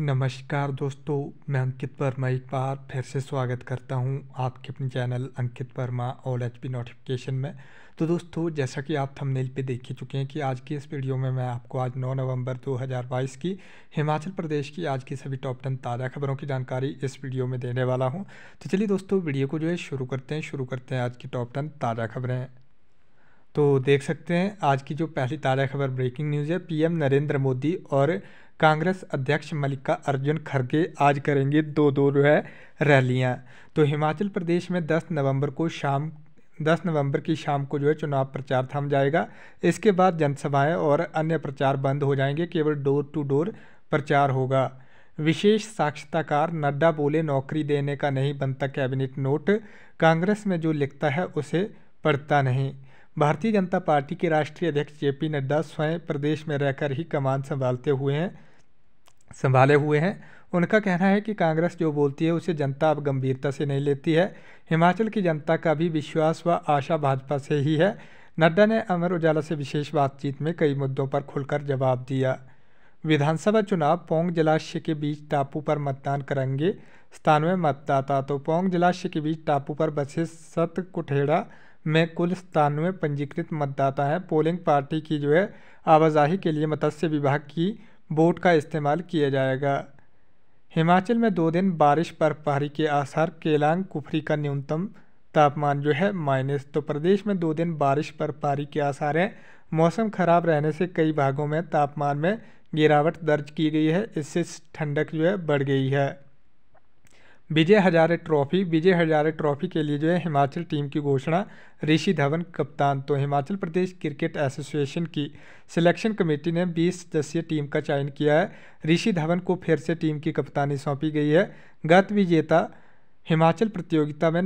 नमस्कार दोस्तों मैं अंकित वर्मा एक बार फिर से स्वागत करता हूं आपके अपने channel Ankit Verma all H P notification में तो दोस्तों जैसा कि आप थंबनेल पे देख ही चुके हैं कि आज की इस वीडियो में मैं आपको आज 9 नवंबर 2022 की हिमाचल प्रदेश की आज की सभी टॉप टेन ताज़ा खबरों की जानकारी इस वीडियो में देने वाला हूँ तो चलिए दोस्तों वीडियो को जो है शुरू करते हैं शुरू करते हैं आज की टॉप टेन ताज़ा खबरें तो देख सकते हैं आज की जो पहली ताज़ा खबर ब्रेकिंग न्यूज़ है पीएम नरेंद्र मोदी और कांग्रेस अध्यक्ष मल्लिका अर्जुन खड़गे आज करेंगे दो दो जो है रैलियाँ तो हिमाचल प्रदेश में 10 नवंबर को शाम 10 नवंबर की शाम को जो है चुनाव प्रचार थम जाएगा इसके बाद जनसभाएं और अन्य प्रचार बंद हो जाएंगे केवल डोर टू डोर प्रचार होगा विशेष साक्षताकार नड्डा बोले नौकरी देने का नहीं बनता कैबिनेट नोट कांग्रेस में जो लिखता है उसे पढ़ता नहीं भारतीय जनता पार्टी के राष्ट्रीय अध्यक्ष जे पी नड्डा स्वयं प्रदेश में रहकर ही कमान संभालते हुए हैं संभाले हुए हैं उनका कहना है कि कांग्रेस जो बोलती है उसे जनता अब गंभीरता से नहीं लेती है हिमाचल की जनता का भी विश्वास व आशा भाजपा से ही है नड्डा ने अमर उजाला से विशेष बातचीत में कई मुद्दों पर खुलकर जवाब दिया विधानसभा चुनाव पोंग जलाशय के बीच टापू पर मतदान करेंगे स्थानवे मतदाता तो पोंग जलाशय के बीच टापू पर बसे सत कुठेड़ा में कुल सतानवे पंजीकृत मतदाता हैं पोलिंग पार्टी की जो है आवाजाही के लिए मत्स्य विभाग की बोट का इस्तेमाल किया जाएगा हिमाचल में दो दिन बारिश बर्फबारी के आसार केलांग कुफरी का न्यूनतम तापमान जो है माइनस तो प्रदेश में दो दिन बारिश बर्फबारी के आसार हैं मौसम खराब रहने से कई भागों में तापमान में गिरावट दर्ज की गई है इससे ठंडक जो है बढ़ गई है विजय हजारे ट्रॉफी विजय हजारे ट्रॉफी के लिए जो है हिमाचल टीम की घोषणा ऋषि धवन कप्तान तो हिमाचल प्रदेश क्रिकेट एसोसिएशन की सिलेक्शन कमेटी ने 20 सदस्यीय टीम का चयन किया है ऋषि धवन को फिर से टीम की कप्तानी सौंपी गई है गत विजेता हिमाचल प्रतियोगिता में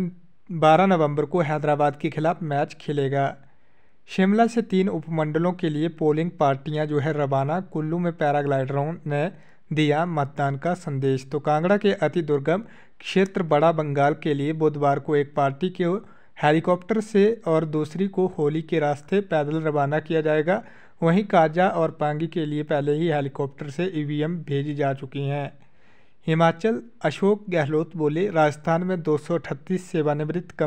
12 नवंबर को हैदराबाद के खिलाफ मैच खेलेगा शिमला से तीन उपमंडलों के लिए पोलिंग पार्टियाँ जो है रवाना कुल्लू में पैराग्लाइडरों ने दिया मतदान का संदेश तो कांगड़ा के अति दुर्गम क्षेत्र बड़ा बंगाल के लिए बुधवार को एक पार्टी के हेलीकॉप्टर से और दूसरी को होली के रास्ते पैदल रवाना किया जाएगा वहीं काजा और पांगी के लिए पहले ही हेलीकॉप्टर से ईवीएम भेजी जा चुकी हैं हिमाचल अशोक गहलोत बोले राजस्थान में दो सेवानिवृत्त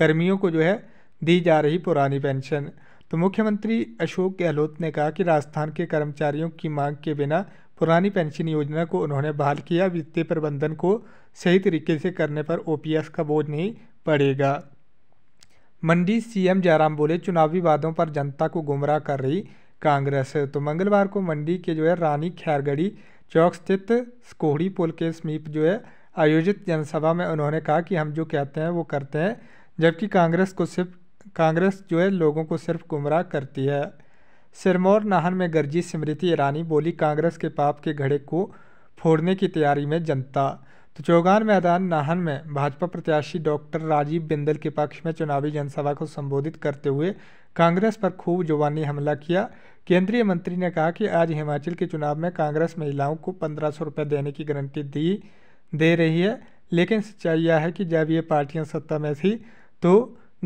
कर्मियों को जो है दी जा रही पुरानी पेंशन तो मुख्यमंत्री अशोक गहलोत ने कहा कि राजस्थान के कर्मचारियों की मांग के बिना पुरानी पेंशन योजना को उन्होंने बहाल किया वित्तीय प्रबंधन को सही तरीके से करने पर ओपीएस का बोझ नहीं पड़ेगा मंडी सीएम जयराम बोले चुनावी वादों पर जनता को गुमराह कर रही कांग्रेस तो मंगलवार को मंडी के जो है रानी खैरगढ़ी चौक स्थित स्कोहड़ी पुल के समीप जो है आयोजित जनसभा में उन्होंने कहा कि हम जो कहते हैं वो करते हैं जबकि कांग्रेस को सिर्फ कांग्रेस जो है लोगों को सिर्फ गुमराह करती है सिरमौर नाहन में गर्जी स्मृति ईरानी बोली कांग्रेस के पाप के घड़े को फोड़ने की तैयारी में जनता तो चौगान मैदान नाहन में भाजपा प्रत्याशी डॉक्टर राजीव बिंदल के पक्ष में चुनावी जनसभा को संबोधित करते हुए कांग्रेस पर खूब जुबानी हमला किया केंद्रीय मंत्री ने कहा कि आज हिमाचल के चुनाव में कांग्रेस महिलाओं को पंद्रह सौ रुपये देने की गारंटी दी दे रही है लेकिन सच्चाई यह है कि जब ये पार्टियां सत्ता में थी तो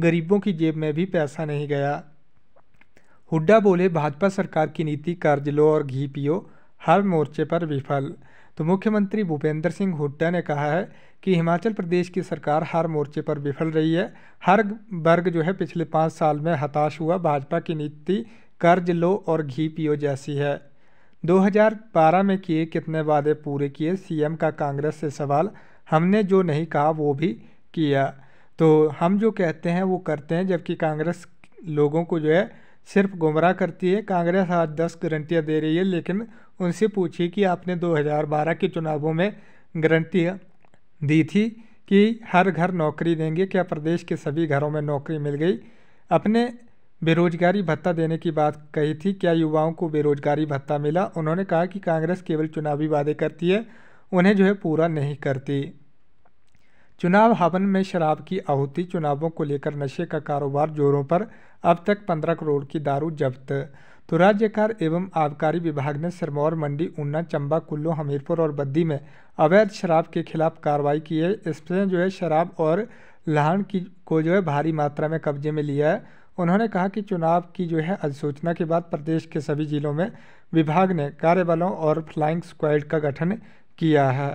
गरीबों की जेब में भी पैसा नहीं गया हुड्डा बोले भाजपा सरकार की नीति कर्ज लो और घी पियो हर मोर्चे पर विफल तो मुख्यमंत्री भूपेंद्र सिंह हुड्डा ने कहा है कि हिमाचल प्रदेश की सरकार हर मोर्चे पर विफल रही है हर वर्ग जो है पिछले पाँच साल में हताश हुआ भाजपा की नीति कर्ज लो और घी पियो जैसी है 2012 में किए कितने वादे पूरे किए सीएम का कांग्रेस से सवाल हमने जो नहीं कहा वो भी किया तो हम जो कहते हैं वो करते हैं जबकि कांग्रेस लोगों को जो है सिर्फ गुमराह करती है कांग्रेस आज दस गारंटियाँ दे रही है लेकिन उनसे पूछिए कि आपने 2012 के चुनावों में गारंटियाँ दी थी कि हर घर नौकरी देंगे क्या प्रदेश के सभी घरों में नौकरी मिल गई अपने बेरोजगारी भत्ता देने की बात कही थी क्या युवाओं को बेरोजगारी भत्ता मिला उन्होंने कहा कि कांग्रेस केवल चुनावी वादे करती है उन्हें जो है पूरा नहीं करती चुनाव हवन में शराब की आहुति चुनावों को लेकर नशे का कारोबार जोरों पर अब तक पंद्रह करोड़ की दारू जब्त तो राज्य कार एवं आबकारी विभाग ने सिरमौर मंडी ऊना चंबा कुल्लू हमीरपुर और बद्दी में अवैध शराब के खिलाफ कार्रवाई की है इसमें जो है शराब और लहान की को जो है भारी मात्रा में कब्जे में लिया है उन्होंने कहा कि चुनाव की जो है अधिसूचना के बाद प्रदेश के सभी जिलों में विभाग ने कार्यबलों और फ्लाइंग स्क्वाड का गठन किया है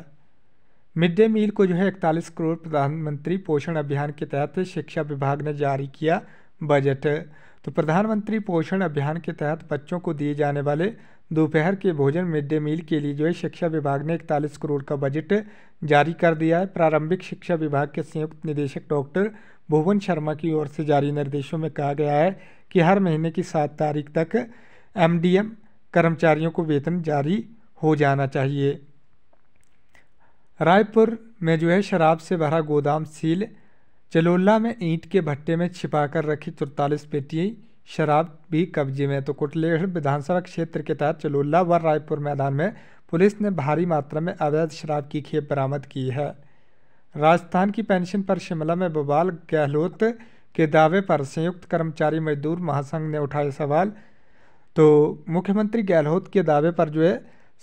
मिड डे मील को जो है इकतालीस करोड़ प्रधानमंत्री पोषण अभियान के तहत शिक्षा विभाग ने जारी किया बजट तो प्रधानमंत्री पोषण अभियान के तहत बच्चों को दिए जाने वाले दोपहर के भोजन मिड डे मील के लिए जो है शिक्षा विभाग ने इकतालीस करोड़ का बजट जारी कर दिया है प्रारंभिक शिक्षा विभाग के संयुक्त निदेशक डॉक्टर भुवन शर्मा की ओर से जारी निर्देशों में कहा गया है कि हर महीने की सात तारीख तक एमडीएम कर्मचारियों को वेतन जारी हो जाना चाहिए रायपुर में जो है शराब से भरा गोदाम सील चलोला में ईंट के भट्टे में छिपा कर रखी चौतालीस पेटी शराब भी कब्जे में तो कुटलेहड़ विधानसभा क्षेत्र के तहत चलोला व रायपुर मैदान में पुलिस ने भारी मात्रा में अवैध शराब की खेप बरामद की है राजस्थान की पेंशन पर शिमला में बबाल गहलोत के दावे पर संयुक्त कर्मचारी मजदूर महासंघ ने उठाए सवाल तो मुख्यमंत्री गहलोत के दावे पर जो है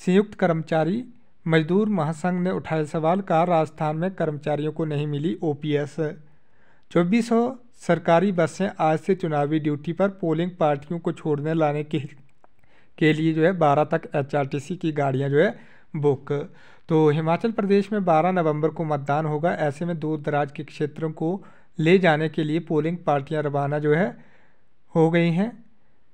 संयुक्त कर्मचारी मजदूर महासंघ ने उठाए सवाल कहा राजस्थान में कर्मचारियों को नहीं मिली ओपीएस चौबीसों सरकारी बसें आज से चुनावी ड्यूटी पर पोलिंग पार्टियों को छोड़ने लाने के के लिए जो है बारह तक एचआरटीसी की गाड़ियाँ जो है बुक तो हिमाचल प्रदेश में बारह नवंबर को मतदान होगा ऐसे में दूर दराज के क्षेत्रों को ले जाने के लिए पोलिंग पार्टियां रवाना जो है हो गई हैं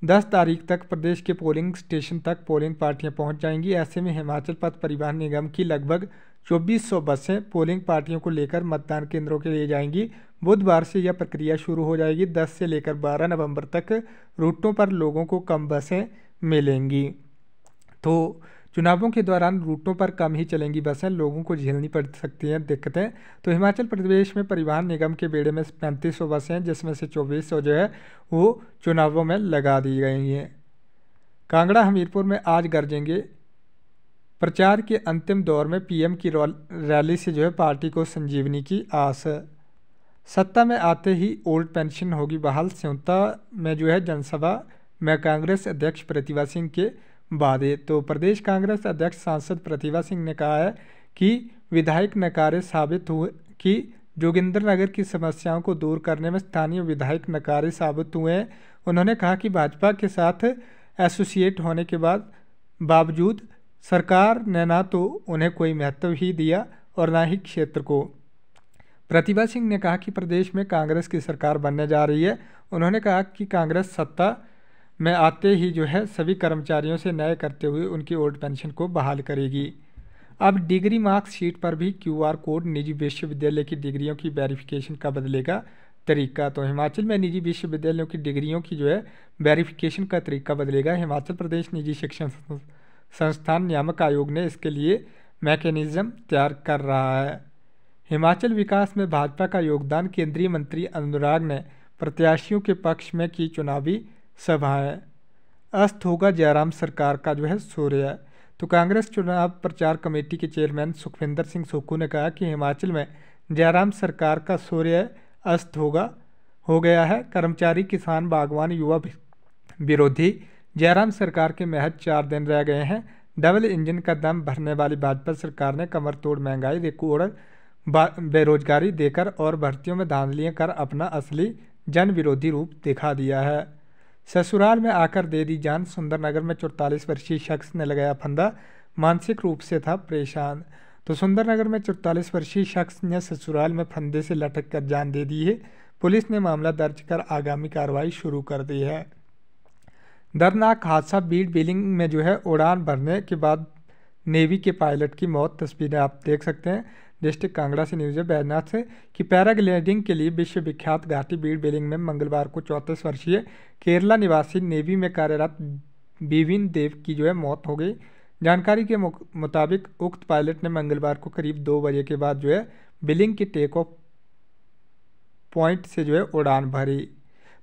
दस तारीख तक प्रदेश के पोलिंग स्टेशन तक पोलिंग पार्टियां पहुंच जाएंगी ऐसे में हिमाचल पथ परिवहन निगम की लगभग 2400 बसें पोलिंग पार्टियों को लेकर मतदान केंद्रों के लिए जाएंगी बुधवार से यह प्रक्रिया शुरू हो जाएगी 10 से लेकर 12 नवंबर तक रूटों पर लोगों को कम बसें मिलेंगी तो चुनावों के दौरान रूटों पर कम ही चलेंगी बसें लोगों को झेलनी पड़ सकती हैं दिक्कतें तो हिमाचल प्रदेश में परिवहन निगम के बेड़े में पैंतीस बसें हैं जिसमें से चौबीस जो है वो चुनावों में लगा दी गई हैं कांगड़ा हमीरपुर में आज गरजेंगे प्रचार के अंतिम दौर में पीएम की रैली से जो है पार्टी को संजीवनी की आस सत्ता में आते ही ओल्ड पेंशन होगी बहाल स्योता में जो है जनसभा में कांग्रेस अध्यक्ष प्रतिभा सिंह के वादे तो प्रदेश कांग्रेस अध्यक्ष सांसद प्रतिभा सिंह ने कहा है कि विधायक नकारे साबित हुए कि जोगिंद्रनगर की समस्याओं को दूर करने में स्थानीय विधायक नकारे साबित हुए हैं उन्होंने कहा कि भाजपा के साथ एसोसिएट होने के बाद बावजूद सरकार ने ना तो उन्हें कोई महत्व ही दिया और ना ही क्षेत्र को प्रतिभा सिंह ने कहा कि प्रदेश में कांग्रेस की सरकार बनने जा रही है उन्होंने कहा कि कांग्रेस सत्ता में आते ही जो है सभी कर्मचारियों से नए करते हुए उनकी ओल्ड पेंशन को बहाल करेगी अब डिग्री मार्क्स शीट पर भी क्यूआर कोड निजी विश्वविद्यालय की डिग्रियों की वेरिफिकेशन का बदलेगा तरीका तो हिमाचल में निजी विश्वविद्यालयों की डिग्रियों की जो है वेरिफिकेशन का तरीका बदलेगा हिमाचल प्रदेश निजी शिक्षण संस्थान नियामक आयोग ने इसके लिए मैकेनिज़्म तैयार कर रहा है हिमाचल विकास में भाजपा का योगदान केंद्रीय मंत्री अनुराग ने प्रत्याशियों के पक्ष में की चुनावी सभा है अस्त होगा जयराम सरकार का जो है सूर्य तो कांग्रेस चुनाव प्रचार कमेटी के चेयरमैन सुखविंदर सिंह सोखू ने कहा कि हिमाचल में जयराम सरकार का सूर्य अस्त होगा हो गया है कर्मचारी किसान बागवान युवा विरोधी जयराम सरकार के महज चार दिन रह गए हैं डबल इंजन का दम भरने वाली भाजपा सरकार ने कमर तोड़ महंगाई रिकॉर्ड बेरोजगारी देकर और भर्तियों में धांधलियाँ कर अपना असली जन विरोधी रूप दिखा दिया है ससुराल में आकर दे दी जान सुंदरनगर में चौतालीस वर्षीय शख्स ने लगाया फंदा मानसिक रूप से था परेशान तो सुंदरनगर में चौतालीस वर्षीय शख्स ने ससुराल में फंदे से लटक कर जान दे दी है पुलिस ने मामला दर्ज कर आगामी कार्रवाई शुरू कर दी है दर्दनाक हादसा बीट बिलिंग में जो है उड़ान भरने के बाद नेवी के पायलट की मौत तस्वीरें आप देख सकते हैं डिस्ट्रिक्ट कांगड़ा से न्यूज है बैजनाथ से कि पैराग्लाइडिंग के लिए विश्वविख्यात घाटी बीड़ बिलिंग में मंगलवार को चौंतीस वर्षीय केरला निवासी नेवी में कार्यरत बिविन देव की जो है मौत हो गई जानकारी के मुताबिक उक्त पायलट ने मंगलवार को करीब दो बजे के बाद जो है बिलिंग की टेक ऑफ पॉइंट से जो है उड़ान भरी